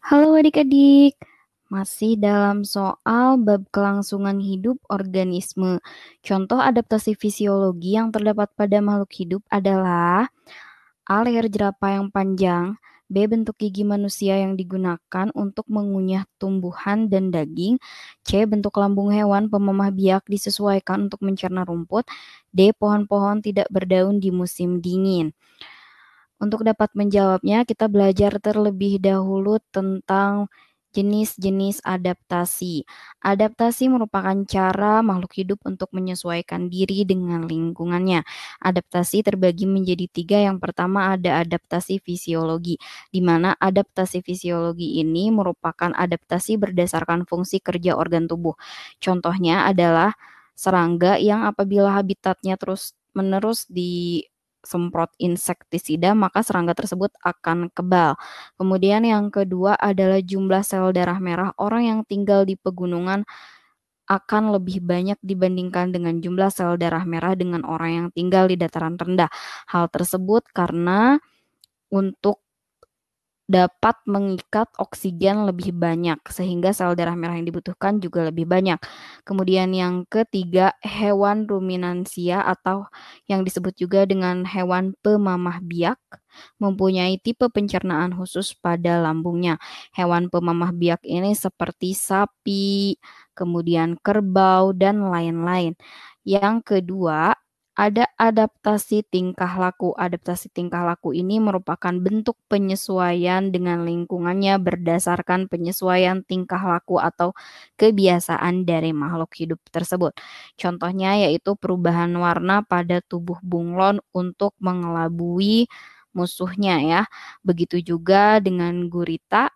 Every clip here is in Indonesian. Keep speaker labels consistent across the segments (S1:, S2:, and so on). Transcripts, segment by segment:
S1: Halo adik-adik, masih dalam soal bab kelangsungan hidup organisme. Contoh adaptasi fisiologi yang terdapat pada makhluk hidup adalah A. Leher jerapah yang panjang, B. Bentuk gigi manusia yang digunakan untuk mengunyah tumbuhan dan daging. C. Bentuk lambung hewan pemamah biak disesuaikan untuk mencerna rumput. D. Pohon-pohon tidak berdaun di musim dingin. Untuk dapat menjawabnya, kita belajar terlebih dahulu tentang jenis-jenis adaptasi. Adaptasi merupakan cara makhluk hidup untuk menyesuaikan diri dengan lingkungannya. Adaptasi terbagi menjadi tiga. Yang pertama ada adaptasi fisiologi, di mana adaptasi fisiologi ini merupakan adaptasi berdasarkan fungsi kerja organ tubuh. Contohnya adalah serangga yang apabila habitatnya terus menerus di semprot insektisida, maka serangga tersebut akan kebal. Kemudian yang kedua adalah jumlah sel darah merah orang yang tinggal di pegunungan akan lebih banyak dibandingkan dengan jumlah sel darah merah dengan orang yang tinggal di dataran rendah. Hal tersebut karena untuk dapat mengikat oksigen lebih banyak sehingga sel darah merah yang dibutuhkan juga lebih banyak. Kemudian yang ketiga, hewan ruminansia atau yang disebut juga dengan hewan pemamah biak mempunyai tipe pencernaan khusus pada lambungnya. Hewan pemamah biak ini seperti sapi, kemudian kerbau dan lain-lain. Yang kedua, ada adaptasi tingkah laku. Adaptasi tingkah laku ini merupakan bentuk penyesuaian dengan lingkungannya berdasarkan penyesuaian tingkah laku atau kebiasaan dari makhluk hidup tersebut. Contohnya yaitu perubahan warna pada tubuh bunglon untuk mengelabui musuhnya ya. Begitu juga dengan gurita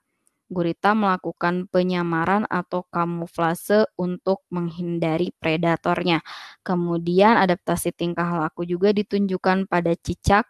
S1: gurita melakukan penyamaran atau kamuflase untuk menghindari predatornya. Kemudian adaptasi tingkah laku juga ditunjukkan pada cicak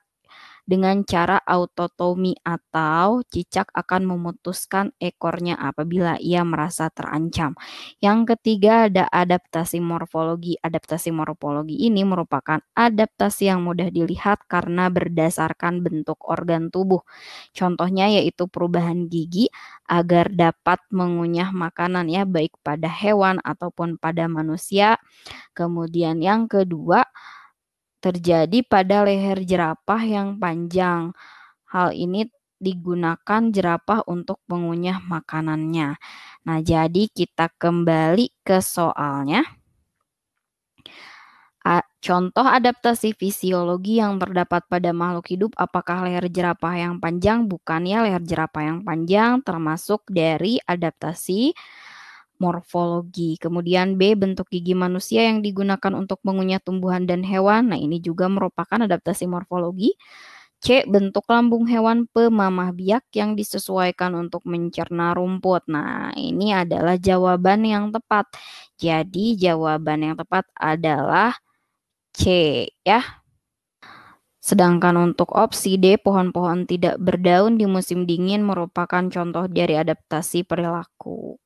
S1: dengan cara autotomi atau cicak akan memutuskan ekornya apabila ia merasa terancam. Yang ketiga ada adaptasi morfologi. Adaptasi morfologi ini merupakan adaptasi yang mudah dilihat karena berdasarkan bentuk organ tubuh. Contohnya yaitu perubahan gigi agar dapat mengunyah makanan ya baik pada hewan ataupun pada manusia. Kemudian yang kedua terjadi pada leher jerapah yang panjang. Hal ini digunakan jerapah untuk mengunyah makanannya. Nah, jadi kita kembali ke soalnya. Contoh adaptasi fisiologi yang terdapat pada makhluk hidup, apakah leher jerapah yang panjang? Bukan ya, leher jerapah yang panjang termasuk dari adaptasi morfologi. Kemudian B bentuk gigi manusia yang digunakan untuk mengunyah tumbuhan dan hewan. Nah, ini juga merupakan adaptasi morfologi. C bentuk lambung hewan pemamah biak yang disesuaikan untuk mencerna rumput. Nah, ini adalah jawaban yang tepat. Jadi, jawaban yang tepat adalah C, ya. Sedangkan untuk opsi D, pohon-pohon tidak berdaun di musim dingin merupakan contoh dari adaptasi perilaku.